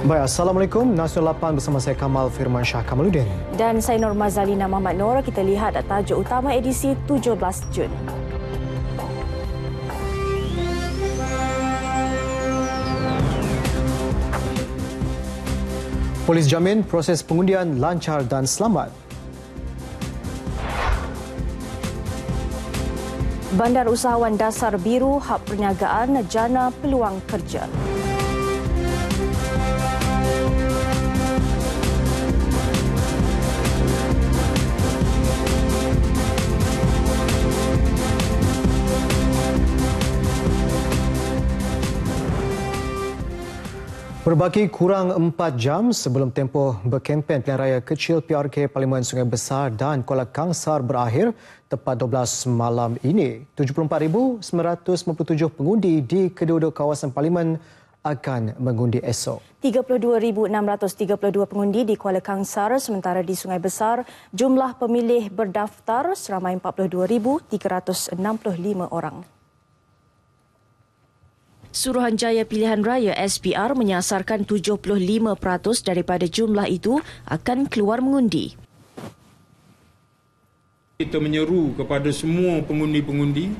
Baik, Assalamualaikum. Nasional 8 bersama saya Kamal Firman Shah Kamaludin. Dan saya Norma Zalina Mahmat Nor. Kita lihat tajuk utama edisi 17 Jun. Polis jamin proses pengundian lancar dan selamat. Bandar Usahawan Dasar Biru Hak Perniagaan Jana Peluang Kerja. Berbaki kurang 4 jam sebelum tempoh berkempen pilihan raya kecil PRK Parlimen Sungai Besar dan Kuala Kangsar berakhir tepat 12 malam ini. 74,957 pengundi di kedua-dua kawasan Parlimen akan mengundi esok. 32,632 pengundi di Kuala Kangsar sementara di Sungai Besar jumlah pemilih berdaftar seramai 42,365 orang. Suruhanjaya Pilihan Raya SPR menyasarkan 75% daripada jumlah itu akan keluar mengundi. Kita menyeru kepada semua pengundi-pengundi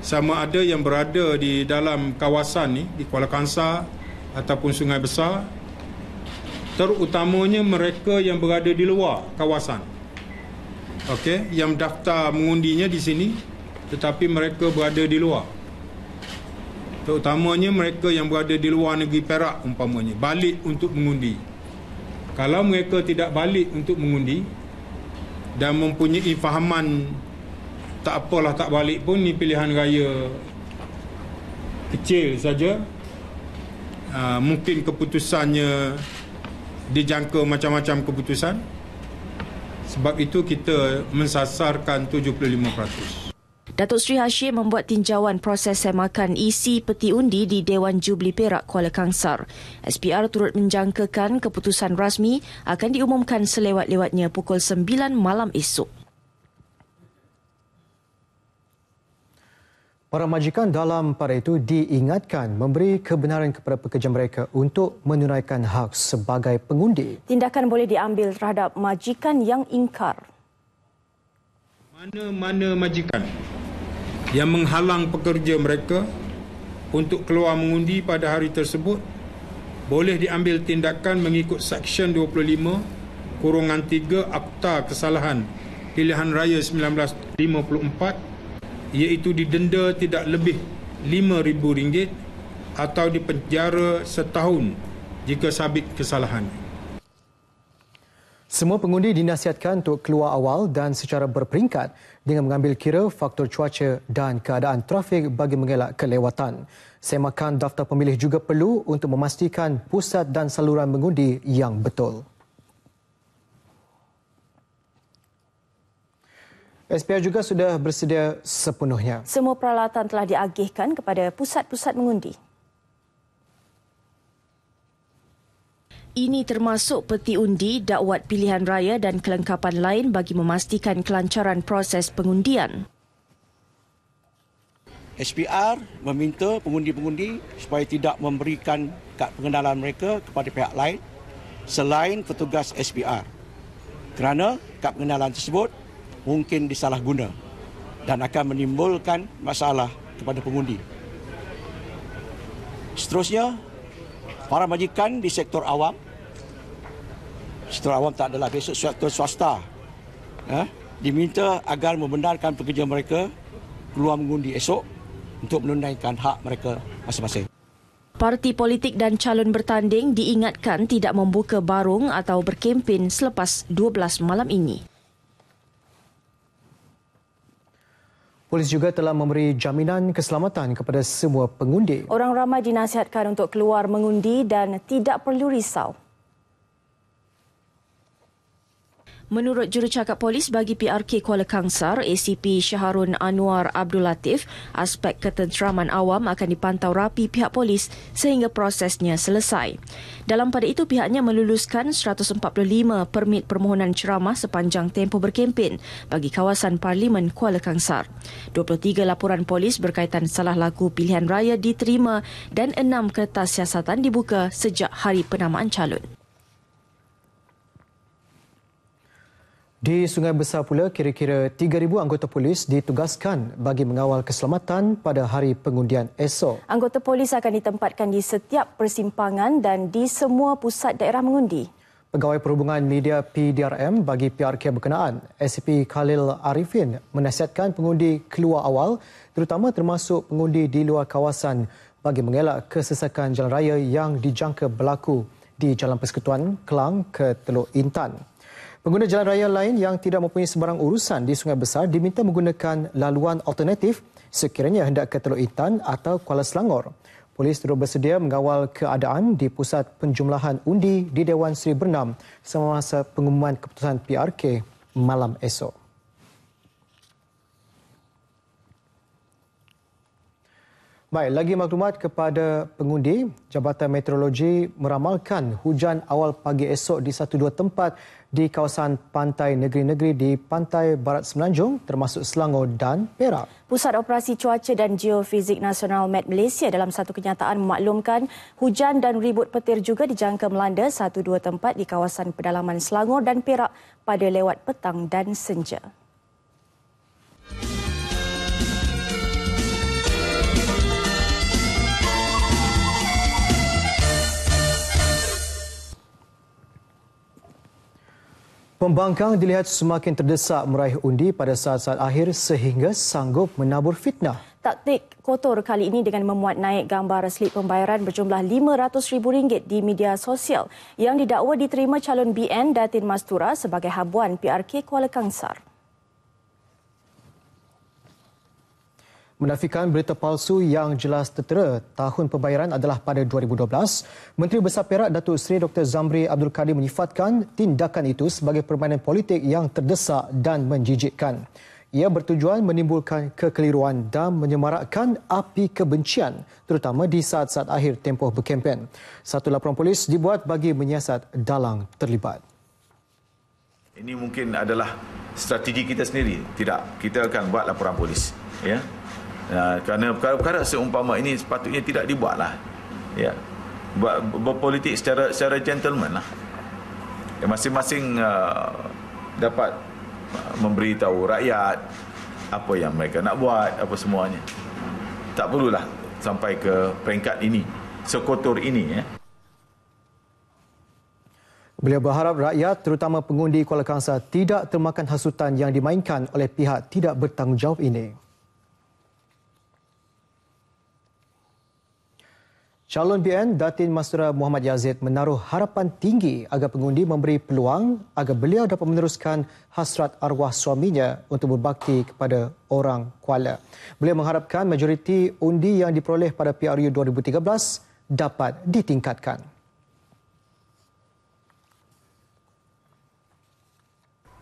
sama ada yang berada di dalam kawasan ni di Kuala Kangsar ataupun Sungai Besar terutamanya mereka yang berada di luar kawasan. okay, yang daftar mengundinya di sini tetapi mereka berada di luar terutamanya mereka yang berada di luar negeri Perak umpamanya balik untuk mengundi. Kalau mereka tidak balik untuk mengundi dan mempunyai fahaman tak apalah tak balik pun ni pilihan raya kecil saja. Ah, mungkin keputusannya dijangka macam-macam keputusan. Sebab itu kita mensasarkan 75%. Datuk Sri Hashim membuat tinjauan proses semakan isi peti undi di Dewan Jubli Perak Kuala Kangsar. SPR turut menjangkakan keputusan rasmi akan diumumkan selewat-lewatnya pukul 9 malam esok. Para majikan dalam pada itu diingatkan memberi kebenaran kepada pekerja mereka untuk menunaikan hak sebagai pengundi. Tindakan boleh diambil terhadap majikan yang ingkar. Mana-mana majikan yang menghalang pekerja mereka untuk keluar mengundi pada hari tersebut boleh diambil tindakan mengikut Seksyen 25 kurungan 3 Akta Kesalahan Pilihan Raya 1954 iaitu didenda tidak lebih RM5,000 atau dipenjara setahun jika sabit kesalahan. Semua pengundi dinasihatkan untuk keluar awal dan secara berperingkat dengan mengambil kira faktor cuaca dan keadaan trafik bagi mengelak kelewatan. Semakan daftar pemilih juga perlu untuk memastikan pusat dan saluran mengundi yang betul. SPR juga sudah bersedia sepenuhnya. Semua peralatan telah diagihkan kepada pusat-pusat mengundi. Ini termasuk peti undi, dakwat pilihan raya dan kelengkapan lain bagi memastikan kelancaran proses pengundian. SPR meminta pengundi-pengundi supaya tidak memberikan kad pengenalan mereka kepada pihak lain selain petugas SPR. Kerana kad pengenalan tersebut mungkin disalahguna dan akan menimbulkan masalah kepada pengundi. Seterusnya, para majikan di sektor awam sektor awam tak adalah besok sektor swasta eh, diminta agar membenarkan pekerja mereka keluar mengundi esok untuk menunaikan hak mereka masing-masing. Parti politik dan calon bertanding diingatkan tidak membuka barung atau berkempen selepas 12 malam ini. Polis juga telah memberi jaminan keselamatan kepada semua pengundi. Orang ramai dinasihatkan untuk keluar mengundi dan tidak perlu risau. Menurut jurucakap polis bagi PRK Kuala Kangsar, ACP Syaharun Anwar Abdul Latif, aspek ketenteraman awam akan dipantau rapi pihak polis sehingga prosesnya selesai. Dalam pada itu, pihaknya meluluskan 145 permit permohonan ceramah sepanjang tempoh berkempen bagi kawasan Parlimen Kuala Kangsar. 23 laporan polis berkaitan salah laku pilihan raya diterima dan 6 kertas siasatan dibuka sejak hari penamaan calon. Di Sungai Besar pula, kira-kira 3,000 anggota polis ditugaskan bagi mengawal keselamatan pada hari pengundian esok. Anggota polis akan ditempatkan di setiap persimpangan dan di semua pusat daerah mengundi. Pegawai Perhubungan Media PDRM bagi PRK berkenaan, SCP Khalil Arifin menasihatkan pengundi keluar awal, terutama termasuk pengundi di luar kawasan bagi mengelak kesesakan jalan raya yang dijangka berlaku di Jalan Persekutuan Kelang ke Teluk Intan. Pengguna jalan raya lain yang tidak mempunyai sebarang urusan di Sungai Besar diminta menggunakan laluan alternatif sekiranya hendak ke Teluk Intan atau Kuala Selangor. Polis turut bersedia mengawal keadaan di pusat penjumlahan undi di Dewan Seri Bernam semasa pengumuman keputusan PRK malam esok. Baik, lagi maklumat kepada pengundi, Jabatan Meteorologi meramalkan hujan awal pagi esok di satu dua tempat di kawasan pantai negeri-negeri di pantai barat semenanjung termasuk Selangor dan Perak. Pusat Operasi Cuaca dan Geofizik Nasional Met Malaysia dalam satu kenyataan memaklumkan hujan dan ribut petir juga dijangka melanda satu dua tempat di kawasan pedalaman Selangor dan Perak pada lewat petang dan senja. Pembangkang dilihat semakin terdesak meraih undi pada saat-saat akhir sehingga sanggup menabur fitnah. Taktik kotor kali ini dengan memuat naik gambar slip pembayaran berjumlah RM500,000 di media sosial yang didakwa diterima calon BN Datin Mastura sebagai habuan PRK Kuala Kangsar. menafikan berita palsu yang jelas tertera tahun pembayaran adalah pada 2012. Menteri Besar Perak Datuk Seri Dr. Zamri Abdul Kadir menyifatkan tindakan itu sebagai permainan politik yang terdesak dan menjijikkan. Ia bertujuan menimbulkan kekeliruan dan menyemarakkan api kebencian terutama di saat-saat akhir tempoh berkempen. Satu laporan polis dibuat bagi menyiasat dalang terlibat. Ini mungkin adalah strategi kita sendiri. Tidak, kita akan buat laporan polis. Ya, Ya, kerana perkara-perkara seumpama ini sepatutnya tidak dibuatlah. Ya. Buat berpolitik secara secara gentleman lah. Ya, masing-masing ya, uh, dapat uh, memberitahu rakyat apa yang mereka nak buat, apa semuanya. Tak perlulah sampai ke peringkat ini, sekotor ini. Ya. Beliau berharap rakyat terutama pengundi Kuala Kangsar tidak termakan hasutan yang dimainkan oleh pihak tidak bertanggungjawab ini. Calon PN Datin Masra Muhammad Yazid menaruh harapan tinggi agar pengundi memberi peluang agar beliau dapat meneruskan hasrat arwah suaminya untuk berbakti kepada orang Kuala. Beliau mengharapkan majoriti undi yang diperoleh pada PRU 2013 dapat ditingkatkan.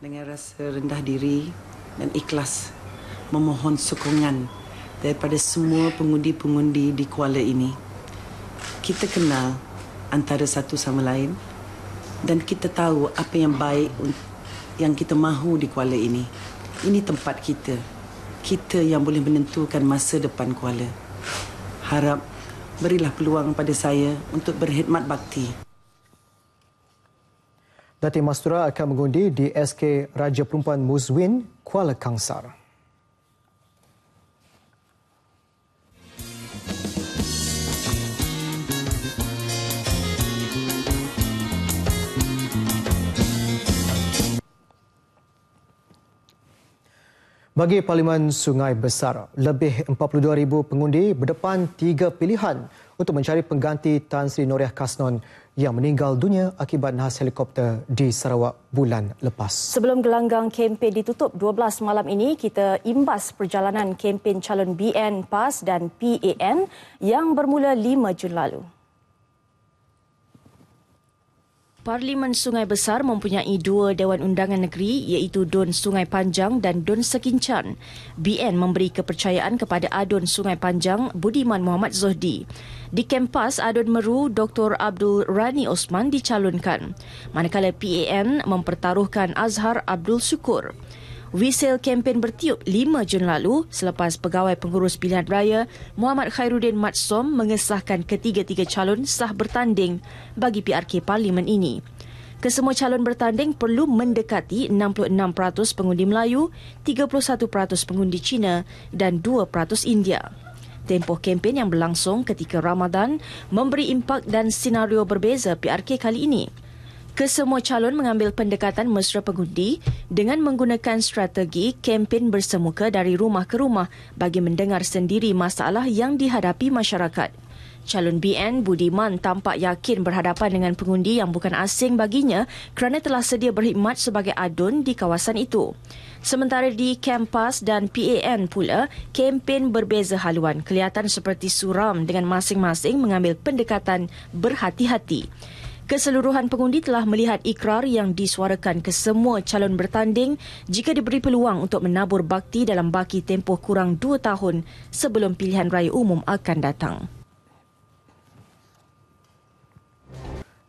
Dengan rasa rendah diri dan ikhlas memohon sokongan daripada semua pengundi-pengundi di Kuala ini kita kenal antara satu sama lain dan kita tahu apa yang baik yang kita mahu di Kuala ini. Ini tempat kita. Kita yang boleh menentukan masa depan Kuala. Harap berilah peluang pada saya untuk berkhidmat bakti. Datin Mastura akan mengundi di SK Raja Perempuan Muzwin, Kuala Kangsar. Bagi Parlimen Sungai Besar, lebih 42,000 pengundi berdepan tiga pilihan untuk mencari pengganti Tan Sri Noriah Kasnon yang meninggal dunia akibat nahas helikopter di Sarawak bulan lepas. Sebelum gelanggang kempen ditutup 12 malam ini, kita imbas perjalanan kempen calon BN, PAS dan PAN yang bermula 5 Jun lalu. Parlimen Sungai Besar mempunyai dua Dewan Undangan Negeri iaitu Dun Sungai Panjang dan Dun Sekincan. BN memberi kepercayaan kepada Adun Sungai Panjang Budiman Muhammad Zohdi. Di kempas, Adun Meru Dr. Abdul Rani Osman dicalonkan. Manakala PAN mempertaruhkan Azhar Abdul Syukur. Resale campaign bertiup 5 Jun lalu selepas Pegawai Pengurus Pilihan Raya Muhammad Khairuddin Matsom mengesahkan ketiga-tiga calon sah bertanding bagi PRK Parlimen ini. Kesemua calon bertanding perlu mendekati 66% pengundi Melayu, 31% pengundi Cina dan 2% India. Tempoh kempen yang berlangsung ketika Ramadan memberi impak dan senario berbeza PRK kali ini kesemua calon mengambil pendekatan mesra pengundi dengan menggunakan strategi kempen bersemuka dari rumah ke rumah bagi mendengar sendiri masalah yang dihadapi masyarakat. Calon BN Budiman tampak yakin berhadapan dengan pengundi yang bukan asing baginya kerana telah sedia berkhidmat sebagai adun di kawasan itu. Sementara di kampus dan PAN pula, kempen berbeza haluan kelihatan seperti suram dengan masing-masing mengambil pendekatan berhati-hati. Keseluruhan pengundi telah melihat ikrar yang disuarakan ke semua calon bertanding jika diberi peluang untuk menabur bakti dalam baki tempoh kurang dua tahun sebelum pilihan raya umum akan datang.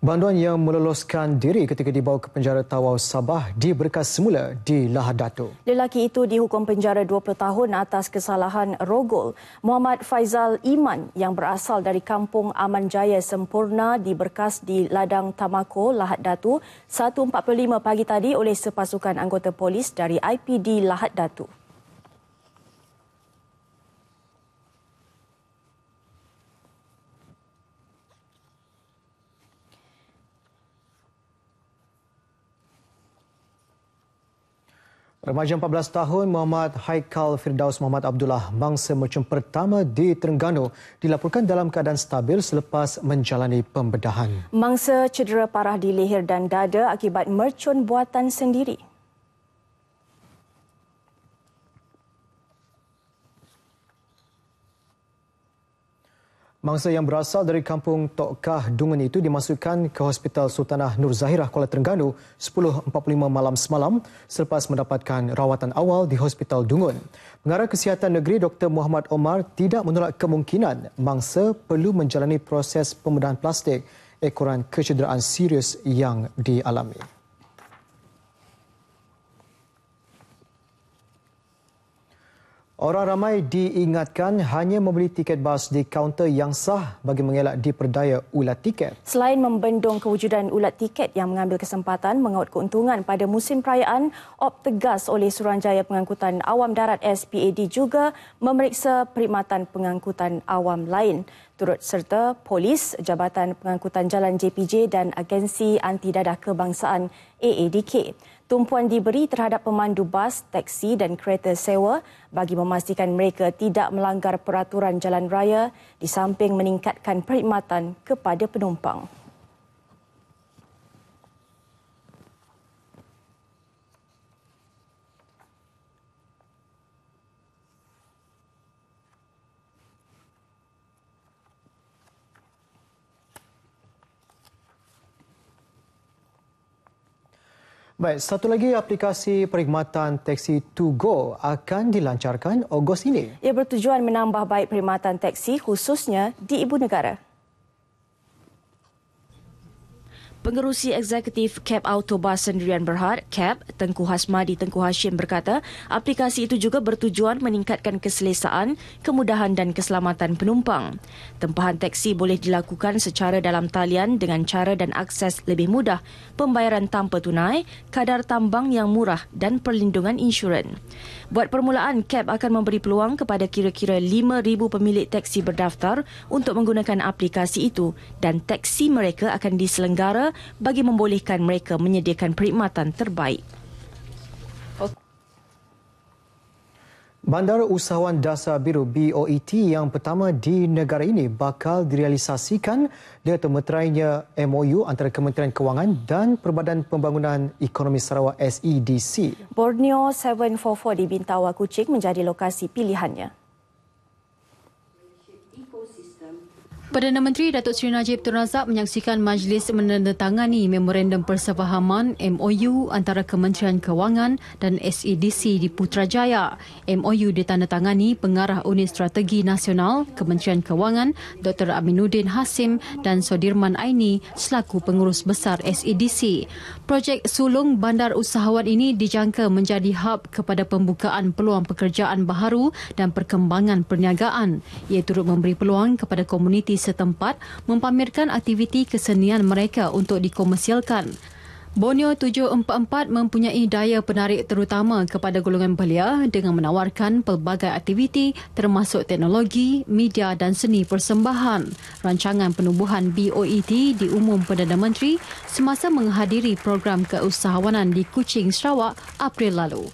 Banduan yang meloloskan diri ketika dibawa ke penjara Tawau Sabah diberkas semula di Lahad Dato. Lelaki itu dihukum penjara 20 tahun atas kesalahan rogol. Muhammad Faizal Iman yang berasal dari kampung Aman Jaya Sempurna diberkas di Ladang Tamako, Lahad Dato 1.45 pagi tadi oleh sepasukan anggota polis dari IPD Lahad Dato. Remaja 14 tahun Muhammad Haikal Firdaus Muhammad Abdullah bangsa macam pertama di Terengganu dilaporkan dalam keadaan stabil selepas menjalani pembedahan. Mangsa cedera parah di leher dan dada akibat mercun buatan sendiri. Mangsa yang berasal dari kampung Tokkah Dungun itu dimasukkan ke Hospital Sultanah Nur Zahirah Kuala Terengganu 10.45 malam semalam selepas mendapatkan rawatan awal di Hospital Dungun. Pengarah Kesihatan Negeri Dr. Muhammad Omar tidak menolak kemungkinan mangsa perlu menjalani proses pembedahan plastik ekoran kecederaan serius yang dialami. Orang ramai diingatkan hanya membeli tiket bas di kaunter yang sah bagi mengelak diperdaya ulat tiket. Selain membendung kewujudan ulat tiket yang mengambil kesempatan mengaut keuntungan pada musim perayaan, op tegas oleh Suruhanjaya Pengangkutan Awam Darat SPAD juga memeriksa perkhidmatan pengangkutan awam lain turut serta polis, Jabatan Pengangkutan Jalan JPJ dan Agensi Anti Dadah Kebangsaan AADK. Tumpuan diberi terhadap pemandu bas, teksi dan kereta sewa bagi memastikan mereka tidak melanggar peraturan jalan raya di samping meningkatkan perkhidmatan kepada penumpang. Baik, satu lagi aplikasi perkhidmatan teksi To Go akan dilancarkan Ogos ini. Ia bertujuan menambah baik perkhidmatan teksi khususnya di ibu negara. Pengerusi Eksekutif Cap Autobus Sendirian Berhad, Cap Tengku Hasmadi Tengku Hashim berkata, aplikasi itu juga bertujuan meningkatkan keselesaan, kemudahan dan keselamatan penumpang. Tempahan teksi boleh dilakukan secara dalam talian dengan cara dan akses lebih mudah, pembayaran tanpa tunai, kadar tambang yang murah dan perlindungan insurans. Buat permulaan, Cap akan memberi peluang kepada kira-kira 5,000 pemilik teksi berdaftar untuk menggunakan aplikasi itu dan teksi mereka akan diselenggara bagi membolehkan mereka menyediakan perkhidmatan terbaik. Bandar Usahawan Dasar Biru BOET yang pertama di negara ini bakal direalisasikan dengan termeterainya MOU antara Kementerian Kewangan dan Perbadan Pembangunan Ekonomi Sarawak SEDC. Borneo 744 di Bintawa, Kucing menjadi lokasi pilihannya. Perdana Menteri Datuk Seri Najib Tun Razak menyaksikan majlis menandatangani memorandum persefahaman MOU antara Kementerian Kewangan dan SEDC di Putrajaya. MOU ditandatangani pengarah Unit Strategi Nasional Kementerian Kewangan Dr. Aminuddin Hasim dan Sodirman Aini selaku pengurus besar SEDC. Projek Sulung Bandar Usahawan ini dijangka menjadi hub kepada pembukaan peluang pekerjaan baharu dan perkembangan perniagaan. Ia turut memberi peluang kepada komuniti setempat mempamerkan aktiviti kesenian mereka untuk dikomersialkan. Borneo 744 mempunyai daya penarik terutama kepada golongan belia dengan menawarkan pelbagai aktiviti termasuk teknologi, media dan seni persembahan. Rancangan penubuhan BOET diumum Perdana Menteri semasa menghadiri program keusahawanan di Kuching, Sarawak April lalu.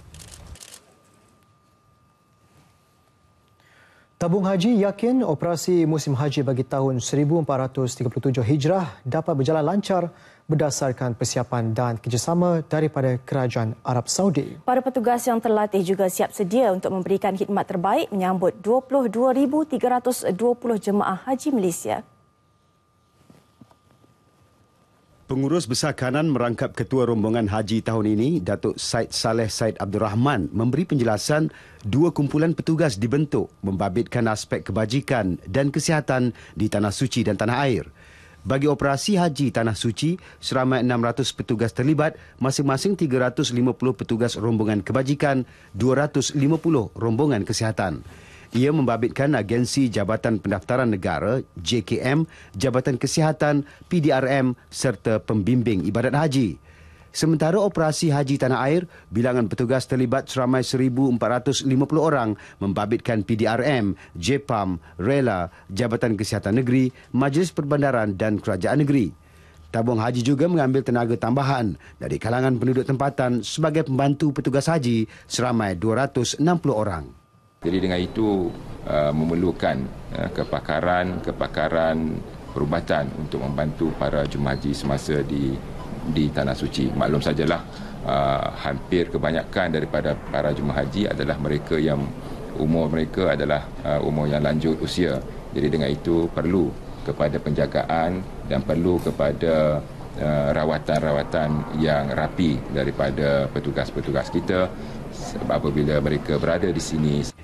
Tabung Haji yakin operasi musim haji bagi tahun 1437 Hijrah dapat berjalan lancar berdasarkan persiapan dan kerjasama daripada Kerajaan Arab Saudi. Para petugas yang terlatih juga siap sedia untuk memberikan khidmat terbaik menyambut 22,320 jemaah haji Malaysia. Pengurus Besar Kanan merangkap Ketua Rombongan Haji tahun ini, Datuk Said Saleh Said Abdul Rahman memberi penjelasan dua kumpulan petugas dibentuk membabitkan aspek kebajikan dan kesihatan di Tanah Suci dan Tanah Air. Bagi operasi haji Tanah Suci, seramai 600 petugas terlibat, masing-masing 350 petugas rombongan kebajikan, 250 rombongan kesihatan ia membabitkan agensi Jabatan Pendaftaran Negara JKM, Jabatan Kesihatan PDRM serta pembimbing ibadat haji. Sementara operasi haji tanah air, bilangan petugas terlibat seramai 1450 orang membabitkan PDRM, JPAM, RELA, Jabatan Kesihatan Negeri, Majlis Perbandaran dan Kerajaan Negeri. Tabung haji juga mengambil tenaga tambahan dari kalangan penduduk tempatan sebagai pembantu petugas haji seramai 260 orang. Jadi dengan itu uh, memerlukan kepakaran-kepakaran uh, perubatan untuk membantu para jemaah haji semasa di di tanah suci. Maklum sajalah uh, hampir kebanyakan daripada para jemaah haji adalah mereka yang umur mereka adalah umur yang lanjut usia. Jadi dengan itu perlu kepada penjagaan dan perlu kepada rawatan-rawatan yang rapi daripada petugas-petugas kita apabila mereka berada di sini.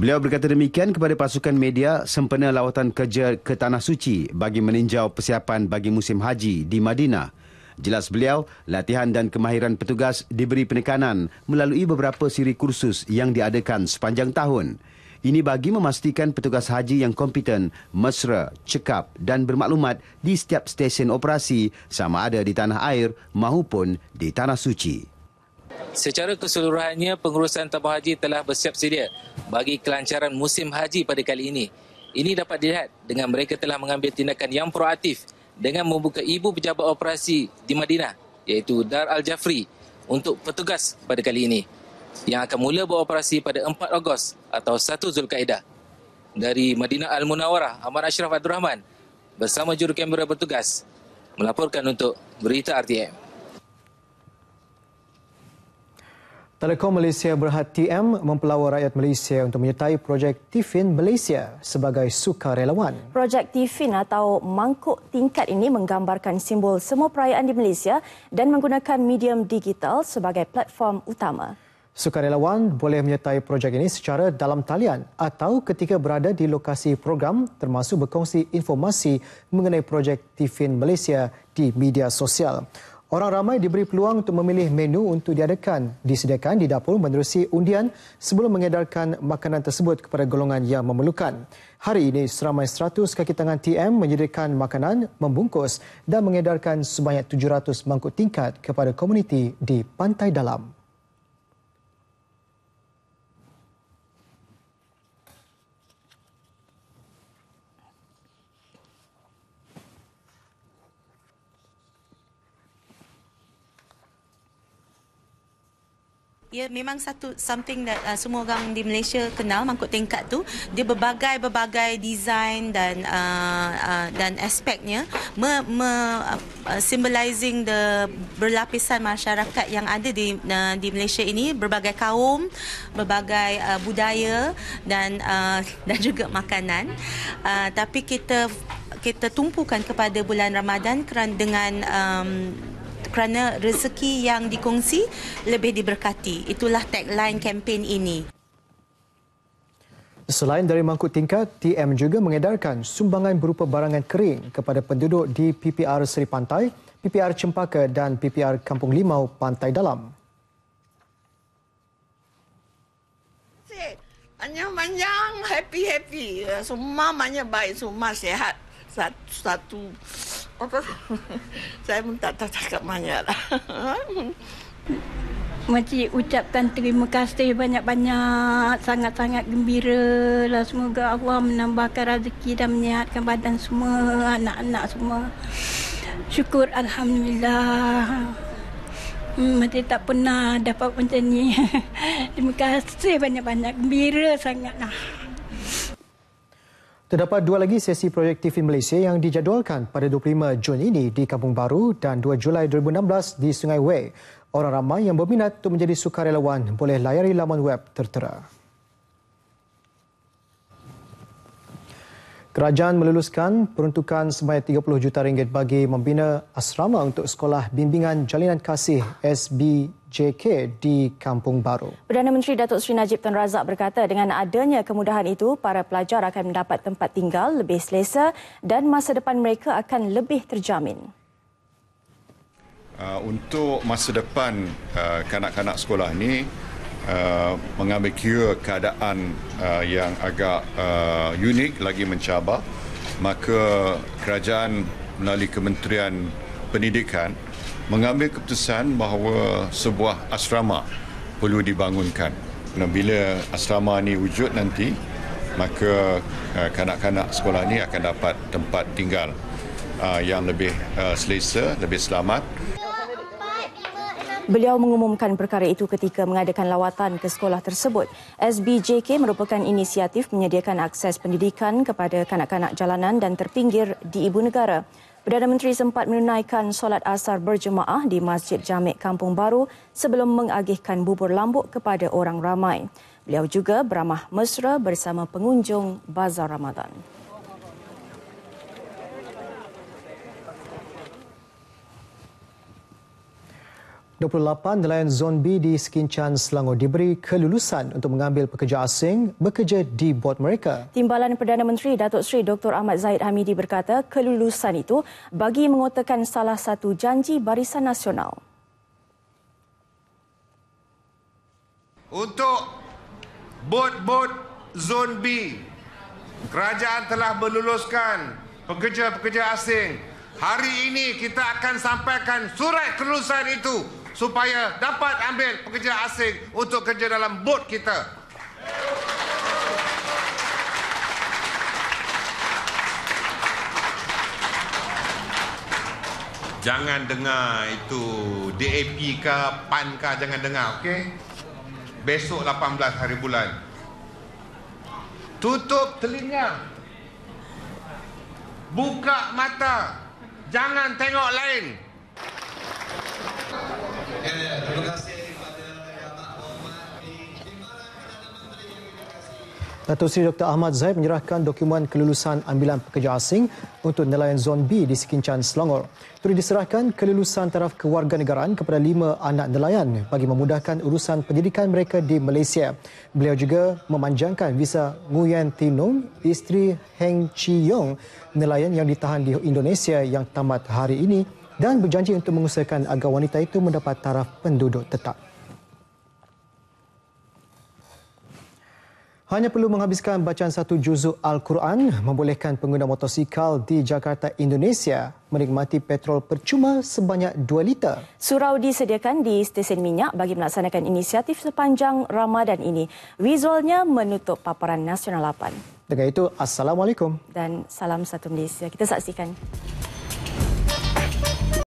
Beliau berkata demikian kepada pasukan media sempena lawatan kerja ke Tanah Suci bagi meninjau persiapan bagi musim haji di Madinah. Jelas beliau, latihan dan kemahiran petugas diberi penekanan melalui beberapa siri kursus yang diadakan sepanjang tahun. Ini bagi memastikan petugas haji yang kompeten, mesra, cekap dan bermaklumat di setiap stesen operasi sama ada di tanah air maupun di tanah suci. Secara keseluruhannya, pengurusan tabung haji telah bersiap sedia bagi kelancaran musim haji pada kali ini. Ini dapat dilihat dengan mereka telah mengambil tindakan yang proaktif dengan membuka ibu pejabat operasi di Madinah iaitu Dar Al-Jafri untuk petugas pada kali ini yang akan mula beroperasi pada 4 Ogos atau 1 Zulkaidah. Dari Madinah Al-Munawarah, Ahmad Ashraf Abdul Rahman bersama jurukamera bertugas melaporkan untuk Berita RTM. Telekom Malaysia Berhad TM mempelawa rakyat Malaysia untuk menyertai projek Tifin Malaysia sebagai sukarelawan. Projek Tifin atau mangkuk tingkat ini menggambarkan simbol semua perayaan di Malaysia dan menggunakan medium digital sebagai platform utama. Sukarelawan boleh menyertai projek ini secara dalam talian atau ketika berada di lokasi program termasuk berkongsi informasi mengenai projek Tifin Malaysia di media sosial. Orang ramai diberi peluang untuk memilih menu untuk diadakan, disediakan di dapur menerusi undian sebelum mengedarkan makanan tersebut kepada golongan yang memerlukan. Hari ini, seramai 100 kaki tangan TM menyediakan makanan, membungkus dan mengedarkan sebanyak 700 mangkuk tingkat kepada komuniti di Pantai Dalam. Ya memang satu something that uh, semua orang di Malaysia kenal mangkuk tingkat tu dia berbagai berbagai design dan uh, uh, dan aspeknya me, me uh, symbolizing the berlapisan masyarakat yang ada di uh, di Malaysia ini berbagai kaum, berbagai uh, budaya dan uh, dan juga makanan. Uh, tapi kita kita tumpukan kepada bulan Ramadan kerana dengan um, kerana rezeki yang dikongsi lebih diberkati. Itulah tagline kempen ini. Selain dari mangkuk tingkat, TM juga mengedarkan sumbangan berupa barangan kering kepada penduduk di PPR Seri Pantai, PPR Cempaka dan PPR Kampung Limau Pantai Dalam. Anya panjang, happy-happy. Semua banyak baik, semua sehat satu satu apa saya pun tak tahu cakap banyak lah Makcik ucapkan terima kasih banyak-banyak Sangat-sangat gembira lah Semoga Allah menambahkan rezeki dan menyihatkan badan semua Anak-anak semua Syukur Alhamdulillah hmm, Makcik tak pernah dapat macam ni Terima kasih banyak-banyak Gembira sangat lah Terdapat dua lagi sesi projek TV Malaysia yang dijadualkan pada 25 Jun ini di Kampung Baru dan 2 Julai 2016 di Sungai Wei. Orang ramai yang berminat untuk menjadi sukarelawan boleh layari laman web tertera. Kerajaan meluluskan peruntukan sebanyak 30 juta ringgit bagi membina asrama untuk sekolah bimbingan jalinan kasih SBP JK di Kampung Baru. Perdana Menteri Datuk Seri Najib Tun Razak berkata dengan adanya kemudahan itu, para pelajar akan mendapat tempat tinggal lebih selesa dan masa depan mereka akan lebih terjamin. Uh, untuk masa depan uh, kanak-kanak sekolah ini, uh, mengambil kira keadaan yang agak unik lagi mencabar, maka kerajaan melalui Kementerian Pendidikan mengambil keputusan bahawa sebuah asrama perlu dibangunkan. Dan bila asrama ini wujud nanti, maka uh, kanak-kanak sekolah ini akan dapat tempat tinggal uh, yang lebih uh, selesa, lebih selamat. Beliau mengumumkan perkara itu ketika mengadakan lawatan ke sekolah tersebut. SBJK merupakan inisiatif menyediakan akses pendidikan kepada kanak-kanak jalanan dan terpinggir di ibu negara. Perdana Menteri sempat menunaikan solat asar berjemaah di Masjid Jamek Kampung Baru sebelum mengagihkan bubur lambuk kepada orang ramai. Beliau juga beramah mesra bersama pengunjung Bazar Ramadan. 28 nelayan zombie di Skinchan, Selangor diberi kelulusan untuk mengambil pekerja asing bekerja di bot mereka. Timbalan Perdana Menteri Datuk Seri Dr. Ahmad Zahid Hamidi berkata kelulusan itu bagi mengotakan salah satu janji barisan nasional. Untuk bot-bot zombie, kerajaan telah meluluskan pekerja-pekerja asing. Hari ini kita akan sampaikan surat kelulusan itu supaya dapat ambil pekerja asing untuk kerja dalam bot kita. Jangan dengar itu DAP ke PAN ke jangan dengar okey. Besok 18 hari bulan. Tutup telinga. Buka mata. Jangan tengok lain. Datuk Seri Dr. Ahmad Zaid menyerahkan dokumen kelulusan ambilan pekerja asing untuk nelayan Zon B di Sekincan, Selangor. Terus diserahkan kelulusan taraf kewarganegaraan kepada lima anak nelayan bagi memudahkan urusan pendidikan mereka di Malaysia. Beliau juga memanjangkan visa Nguyen Tinong, isteri Heng Chi Yong, nelayan yang ditahan di Indonesia yang tamat hari ini dan berjanji untuk mengusahakan agar wanita itu mendapat taraf penduduk tetap. Hanya perlu menghabiskan bacaan satu juzuk Al-Quran membolehkan pengguna motosikal di Jakarta, Indonesia menikmati petrol percuma sebanyak 2 liter. Surau disediakan di stesen minyak bagi melaksanakan inisiatif sepanjang Ramadan ini. Visualnya menutup paparan Nasional 8. Dengan itu, Assalamualaikum. Dan salam satu Malaysia. Kita saksikan.